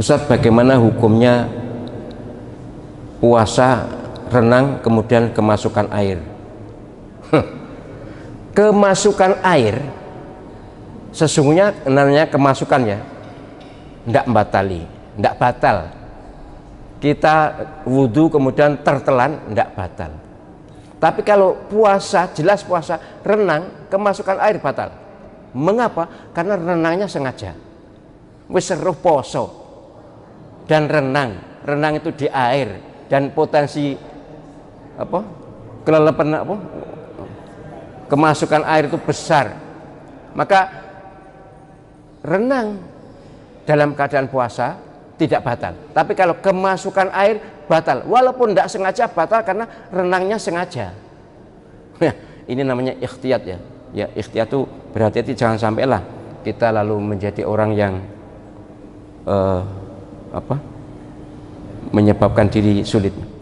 Ustaz bagaimana hukumnya puasa renang kemudian kemasukan air kemasukan air sesungguhnya namanya kemasukannya tidak batali tidak batal kita wudhu kemudian tertelan tidak batal tapi kalau puasa jelas puasa renang kemasukan air batal mengapa karena renangnya sengaja wis seru poso dan renang. Renang itu di air dan potensi apa? kelelepan apa? kemasukan air itu besar. Maka renang dalam keadaan puasa tidak batal. Tapi kalau kemasukan air batal, walaupun tidak sengaja batal karena renangnya sengaja. Ya, ini namanya ikhtiat ya. Ya ikhtiat itu berarti hati jangan sampailah kita lalu menjadi orang yang uh, apa menyebabkan diri sulit